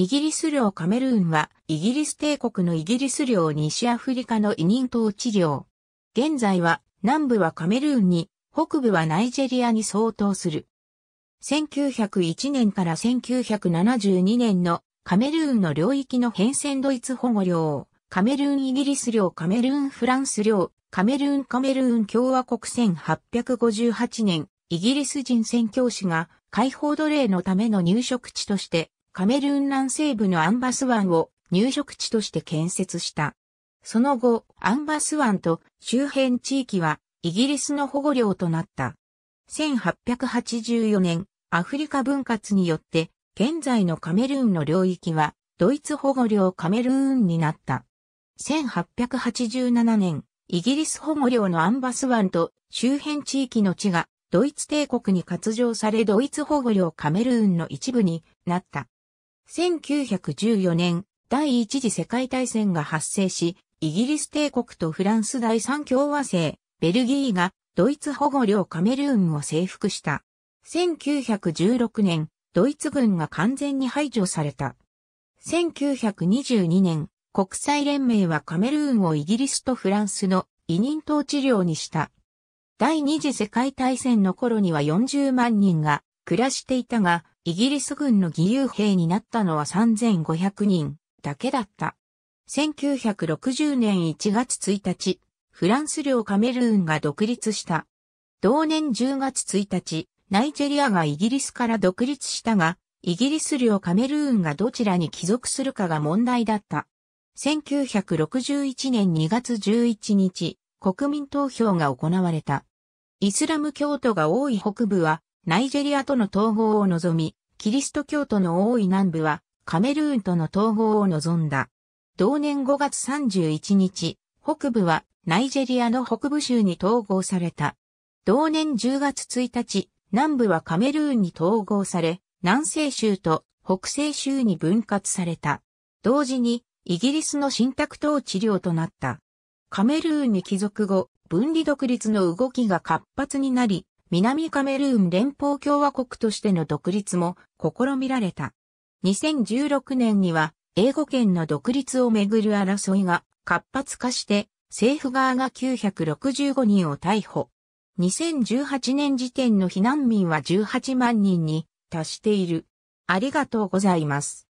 イギリス領カメルーンは、イギリス帝国のイギリス領西アフリカの委任統治領。現在は、南部はカメルーンに、北部はナイジェリアに相当する。1901年から1972年のカメルーンの領域の変遷ドイツ保護領、カメルーンイギリス領カメルーンフランス領、カメルーンカメルーン共和国1858年、イギリス人宣教師が解放奴隷のための入植地としてカメルーン南西部のアンバス湾を入植地として建設した。その後、アンバス湾と周辺地域はイギリスの保護領となった。1884年、アフリカ分割によって、現在のカメルーンの領域は、ドイツ保護領カメルーンになった。1887年、イギリス保護領のアンバス湾と周辺地域の地がドイツ帝国に割譲されドイツ保護領カメルーンの一部になった。1914年、第一次世界大戦が発生し、イギリス帝国とフランス第三共和制、ベルギーがドイツ保護領カメルーンを征服した。1916年、ドイツ軍が完全に排除された。1922年、国際連盟はカメルーンをイギリスとフランスの委任統治領にした。第二次世界大戦の頃には40万人が暮らしていたが、イギリス軍の義勇兵になったのは3500人だけだった。1960年1月1日、フランス領カメルーンが独立した。同年10月1日、ナイジェリアがイギリスから独立したが、イギリス領カメルーンがどちらに帰属するかが問題だった。1961年2月11日、国民投票が行われた。イスラム教徒が多い北部はナイジェリアとの統合を望み、キリスト教徒の多い南部はカメルーンとの統合を望んだ。同年5月31日、北部はナイジェリアの北部州に統合された。同年10月1日、南部はカメルーンに統合され、南西州と北西州に分割された。同時に、イギリスの新託統治領となった。カメルーンに帰属後、分離独立の動きが活発になり、南カメルーン連邦共和国としての独立も試みられた。2016年には英語圏の独立をめぐる争いが活発化して政府側が965人を逮捕。2018年時点の避難民は18万人に達している。ありがとうございます。